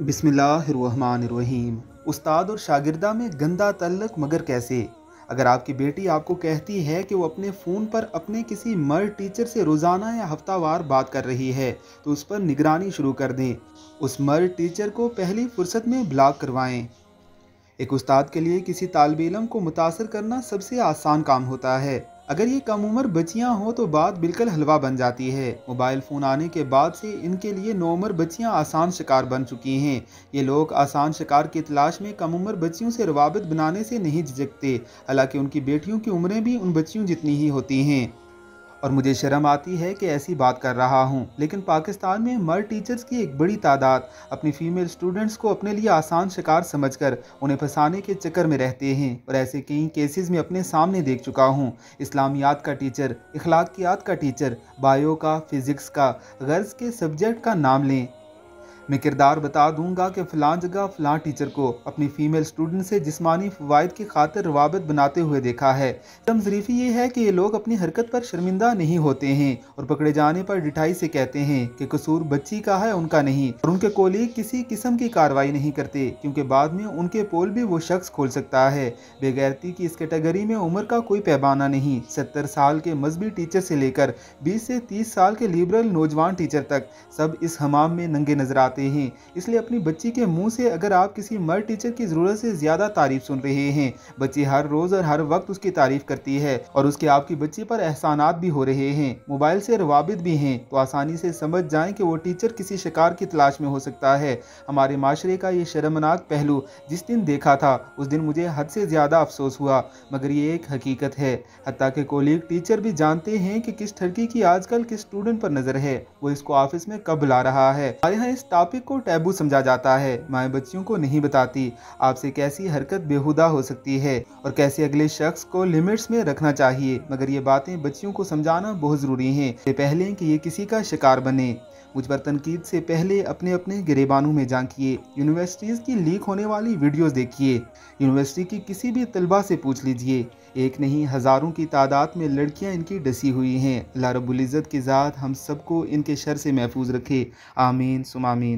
बिसमीम उस्ताद और शागिर्दा में गंदा तल्लक मगर कैसे अगर आपकी बेटी आपको कहती है कि वो अपने फ़ोन पर अपने किसी मर्द टीचर से रोज़ाना या हफ्तावार बात कर रही है तो उस पर निगरानी शुरू कर दें उस मर्द टीचर को पहली फुर्सत में ब्लॉक करवाएं एक उस्ताद के लिए किसी तालब इलम को मुतासर करना सबसे आसान काम होता है अगर ये कम उम्र बच्चियाँ हों तो बात बिल्कुल हलवा बन जाती है मोबाइल फ़ोन आने के बाद से इनके लिए नौमर बच्चियाँ आसान शिकार बन चुकी हैं ये लोग आसान शिकार की तलाश में कम उम्र बच्चियों से रवाबित बनाने से नहीं झिझकते हालांकि उनकी बेटियों की उम्रें भी उन बच्चियों जितनी ही होती हैं और मुझे शर्म आती है कि ऐसी बात कर रहा हूँ लेकिन पाकिस्तान में मर्द टीचर्स की एक बड़ी तादाद अपनी फीमेल स्टूडेंट्स को अपने लिए आसान शिकार समझकर उन्हें फंसाने के चक्कर में रहते हैं और ऐसे कई केसेस में अपने सामने देख चुका हूँ इस्लामियात का टीचर इखलाकियात का टीचर बायो का फिज़िक्स का गर्ज के सब्जेक्ट का नाम लें मैं किरदार बता दूंगा कि फलां जगह फलां टीचर को अपनी फ़ीमेल स्टूडेंट से जिसमानी फ़वाद की खातिर रवाबत बनाते हुए देखा है तम जरीफी ये है कि ये लोग अपनी हरकत पर शर्मिंदा नहीं होते हैं और पकड़े जाने पर डिठाई से कहते हैं कि कसूर बच्ची का है उनका नहीं और उनके कोलीग किसी किस्म की कार्रवाई नहीं करते क्योंकि बाद में उनके पोल भी वो शख्स खोल सकता है बेगैरती की इस कैटेगरी में उम्र का कोई पैमाना नहीं सत्तर साल के मजहबी टीचर से लेकर बीस से तीस साल के लिबरल नौजवान टीचर तक सब इस हमाम में नंगे नजर आते आते हैं इसलिए अपनी बच्ची के मुंह से अगर आप किसी मर टीचर की ज़रूरत से ज़्यादा तारीफ सुन रहे हैं बच्ची हर रोज़ और हर वक्त उसकी तारीफ करती है और उसके आपकी बच्ची पर एहसानात भी हो रहे हैं मोबाइल से रवाबित भी हैं तो आसानी से समझ जाए कि वो टीचर किसी शिकार की तलाश में हो सकता है हमारे माशरे का ये शर्मनाक पहलू जिस दिन देखा था उस दिन मुझे हद से ज़्यादा अफसोस हुआ मगर ये एक हकीकत है हती के कोलीग टीचर भी जानते हैं कि किस ठरकी की आजकल किस स्टूडेंट पर नज़र है वो इसको ऑफिस में कब ला रहा है हमारे यहाँ इस टॉपिक को टैबू समझा जाता है माए बच्चियों को नहीं बताती आपसे कैसी हरकत बेहुदा हो सकती है और कैसे अगले शख्स को लिमिट्स में रखना चाहिए मगर ये बातें बच्चियों को समझाना बहुत ज़रूरी है से पहले कि ये किसी का शिकार बने मुझ पर तनकीद से पहले अपने अपने गिरेबानों में झांकिए यूनिवर्सिटीज़ की लीक होने वाली वीडियो देखिए यूनिवर्सिटी की किसी भी तलबा से पूछ लीजिए एक नहीं हज़ारों की तादाद में लड़कियां इनकी डसी हुई हैं अल्लाह रबुल्ज़त की ज़ात हम सबको इनके शर से महफूज रखे आमीन सुमामी